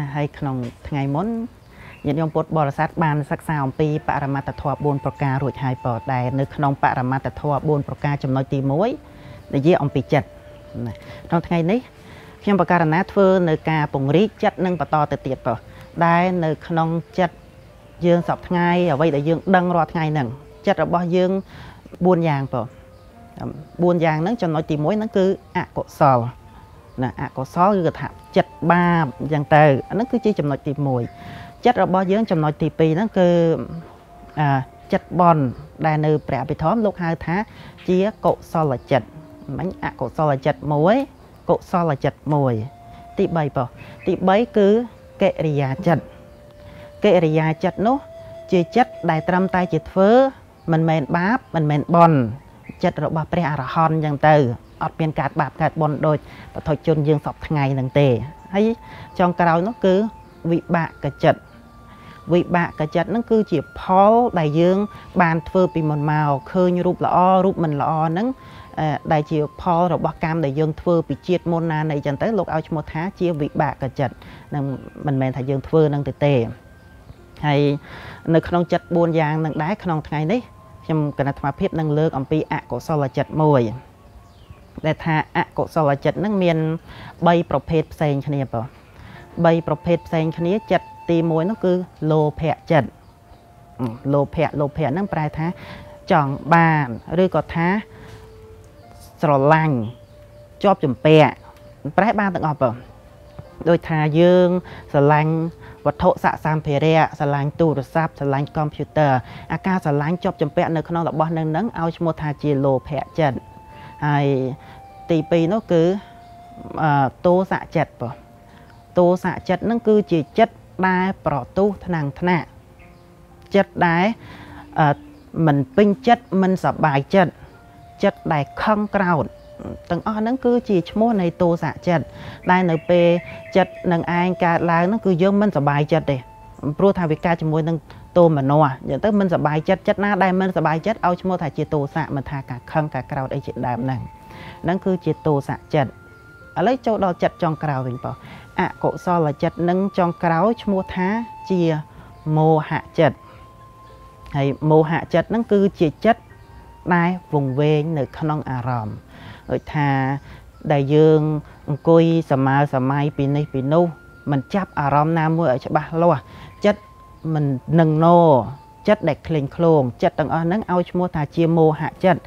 ណាហើយក្នុងថ្ងៃមុនញាតិញោមពុទ្ធបរិស័ទបានសិក្សាអំពីបរមត្តធម៌4ប្រការរួចហើយក៏ដែរនៅក្នុងបរមត្តធម៌4ប្រការចំណុចទី1និយាយអំពីចិត្តណាក្នុងថ្ងៃនេះខ្ញុំបកករណាធ្វើនៅការពង្រីកចិត្តនិងបន្តទៅទៀតប៉ុដែរនៅក្នុងចិត្តយើងសពថ្ងៃអ្វីដែលយើងដឹងរាល់ថ្ងៃហ្នឹងចិត្តរបស់យើង4យ៉ាងប៉ុ4យ៉ាងហ្នឹងចំណុចទី1ហ្នឹងគឺអកុសលណាអកុសលឬក៏ថាចិត្តបាបអញ្ចឹងទៅអាហ្នឹងគឺជាចំណុចទី1ចិត្តរបស់យើងចំណុចទី2ហ្នឹងគឺអចិត្តបនដែលនៅព្រះអភិធម្មលោកហៅថា ជាកុសលចិត្តមិញអកុសលចិត្ត1កុសលចិត្ត1ទី3ប៉ុទី3គឺកិរិយាចិត្តកិរិយាចិត្តនោះ ជាចិត្តដែលត្រឹមតែជាធ្វើ មិនមែនបាបមិនមែនបនចិត្តរបស់ព្រះអរហន្តអញ្ចឹងទៅអត់មានការបាបកើតបុណ្យដូចបទជនយើងសពថ្ងៃហ្នឹងទេហើយចុងក្រោយនោះគឺវិបាកកចិត្តវិបាកចិត្តនឹងគឺជាផលដែលយើង បានធ្វើពីមុនមកឃើញរូបល្អរូបមិនល្អហ្នឹងដែលជាផលរបស់កម្មដែលយើងធ្វើពីជាតិមុនណានៃចឹងទៅលោកឲ្យឈ្មោះថាជាវិបាកចិត្តនឹងមិនមែនថាយើងធ្វើនឹងទៅទេហើយនៅក្នុងចិត្ត4យ៉ាងនឹងដែរក្នុងថ្ងៃនេះខ្ញុំគណៈអាត្មាភាពនឹងលើកអំពីអកុសលចិត្តមួយដែលថាអកុសលចិត្តនឹងមាន3ប្រភេទផ្សេងគ្នាបង3ប្រភេទផ្សេងគ្នាចិត្តទី1នោះគឺលោភៈចិត្តលោភៈលោភៈហ្នឹងប្រែថាចង់បានឬក៏ថាស្រឡាញ់ជាប់ចម្ពាក់ប្រែបានទាំងអស់បងដោយថាយើងស្រឡាញ់វត្ថុស័ក្តិសម្ភារៈស្រឡាញ់ទូរស័ព្ទស្រឡាញ់កុំព្យូទ័រអាការស្រឡាញ់ជាប់ចម្ពាក់នៅក្នុងរបស់នឹងនឹងឲ្យឈ្មោះថាជាលោភៈចិត្តហើយទី2នោះគឺតោសៈចិត្តបងតោសៈចិត្តនឹងគឺជាចិត្តដែលប្រទូសថ្នាំងថ្នាក់ចិត្តដែលមិនពេញចិត្តមិនសบายចិត្តចិត្តដែលខឹងក្រោធទាំងអស់ហ្នឹងគឺជាឈ្មោះនៃតោសៈចិត្តដែលនៅពេលចិត្តនឹងឯងកើតឡើងហ្នឹងគឺយើងមិនសบายចិត្តទេព្រោះថាវាកើតជាមួយនឹងទោមនស្សអញ្ចឹងទៅមិនសบายចិត្តចិត្តណាដែលមិនសบายចិត្តឲ្យឈ្មោះថាជាទោសៈមិនថាការខឹងការក្រោធអីជាដើមហ្នឹងហ្នឹងគឺជាទោសៈចិត្តឥឡូវចូលដល់ចិត្តចុងក្រោយវិញបងអកុសលចិត្តនឹងចុងក្រោយឈ្មោះថាជាមោហៈចិត្តហើយមោហៈចិត្តហ្នឹងគឺជាចិត្តដែលវង្វេងនៅក្នុងអារម្មណ៍ដូចថាដែលយើងអង្គុយសមាសម័យពីនេះពីនោះមិនចាប់អារម្មណ៍ណាមួយឲ្យច្បាស់លាស់ចិត្តមិននឹងណោចិត្តដែលក្លែងក្លងចិត្តទាំងអស់ហ្នឹងឲ្យឈ្មោះថាជាមោហៈចិត្ត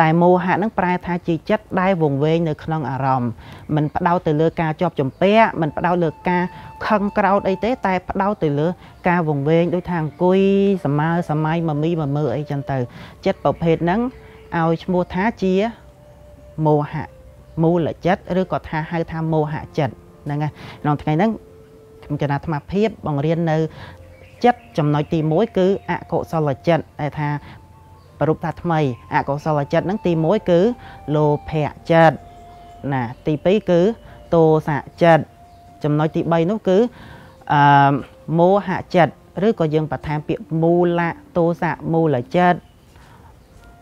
ដែលមោហៈហ្នឹងប្រែ ថាជាចិត្តដែលវង្វេងនៅក្នុងអារម្មណ៍មិនផ្ដោតទៅលើការជាប់ចម្ពាក់មិនផ្ដោតលើការខឹងក្រោធអីទេតែផ្ដោតទៅលើ ការវង្វេងដូចថាអង្គុយសមើសម័យមមីមមើអីចឹងទៅចិត្តប្រភេទហ្នឹងឲ្យឈ្មោះថាជាមោហៈមូលចិត្តឬក៏ថាហៅថាមោហៈចិត្តហ្នឹងណាក្នុងថ្ងៃហ្នឹងខ្ញុំចំណាអាត្មាភាពបង្រៀននៅចិត្តចំណុចទី1គឺអកុសលចិត្តដែលថាប្ររូបថាថ្មីអកុសលចិត្តហ្នឹងទី1គឺលោភៈចិត្តណាទី2គឺទោសៈចិត្តចំណុចទី3នោះគឺអឺមោហៈចិត្តឬក៏យើងបន្ថែមពាក្យមូលៈទោសៈមូលចិត្ត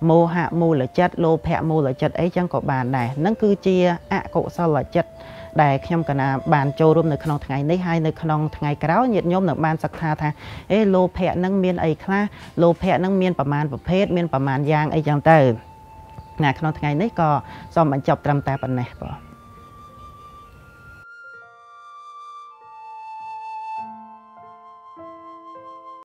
មោហៈមូលចិត្តលោភៈមូលចិត្តអីចឹងក៏បានដែរនឹងគឺជាអកុសល ចិត្តដែលខ្ញុំកណាបានចូលរួមនៅក្នុងថ្ងៃនេះហើយនៅក្នុងថ្ងៃក្រោយញាតិញោមនឹងបានសិក្សាថាអេលោភៈនឹងមានអីខ្លះលោភៈនឹងមានប្រមាណប្រភេទមានប្រមាណយ៉ាងអីចឹងទៅណាក្នុងថ្ងៃនេះក៏សូមបញ្ចប់ត្រឹមតែប៉ុណ្ណេះបាទ